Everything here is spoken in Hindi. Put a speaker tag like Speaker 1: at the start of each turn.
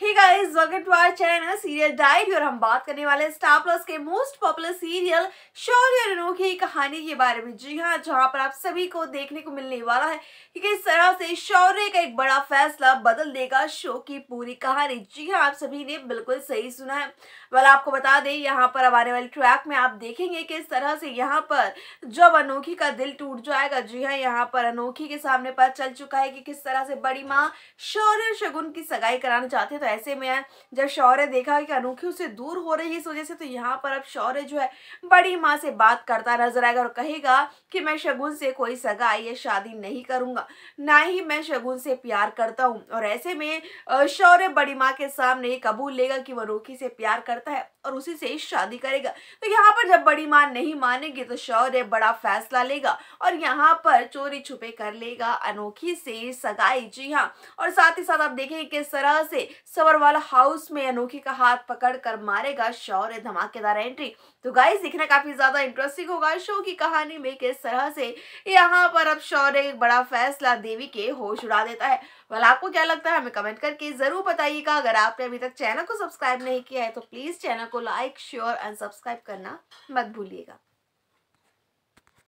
Speaker 1: चैनल सीरियल डायरी और हम बात करने वाले स्टार प्लस के मोस्ट पॉपुलर सीरियल शौर्य और अनोखी कहानी के बारे में जी हाँ जहाँ पर आप सभी को देखने को मिलने वाला है कि किस तरह से शौर्य का एक बड़ा फैसला बदल देगा शो की पूरी कहानी जी हाँ आप सभी ने बिल्कुल सही सुना है वाला आपको बता दें यहाँ पर आने वाले ट्रैक में आप देखेंगे किस तरह से यहाँ पर जब अनोखी का दिल टूट जाएगा जी हाँ यहाँ पर अनोखी के सामने पता चल चुका है कि किस तरह से बड़ी माँ शौर्य शगुन की सगाई कराना चाहते थे ऐसे में यार जब शौर्य देखा कि अनोखी उसे दूर हो रही है इस वजह से तो यहाँ पर अब शौर्य जो है बड़ी माँ से बात करता नजर आएगा और कहेगा कि मैं शगुन से कोई सगा आई है शादी नहीं करूँगा ना ही मैं शगुन से प्यार करता हूँ और ऐसे में शौर्य बड़ी माँ के सामने ये कबूल लेगा कि वह अनोखी से प्यार करता है और उसी से ही शादी करेगा तो यहाँ पर जब बड़ी माँ नहीं मानेगी तो शौर्य बड़ा फैसला लेगा और यहाँ पर चोरी छुपे कर लेगा अनोखी से सगाई जी हाँ और साथ ही साथ आप देखेंगे किस तरह से सबरवाल हाउस में अनोखी का हाथ पकड़ कर मारेगा शौर्य धमाकेदार एंट्री तो गाइस दिखना काफी ज्यादा इंटरेस्टिंग होगा शो की कहानी में किस तरह से यहाँ पर अब शौर्य एक बड़ा फैसला देवी के होश उड़ा देता है वाल आपको क्या लगता है हमें कमेंट करके जरूर बताइएगा अगर आपने अभी तक चैनल को सब्सक्राइब नहीं किया है तो प्लीज चैनल को लाइक शेयर एंड सब्सक्राइब करना मत भूलिएगा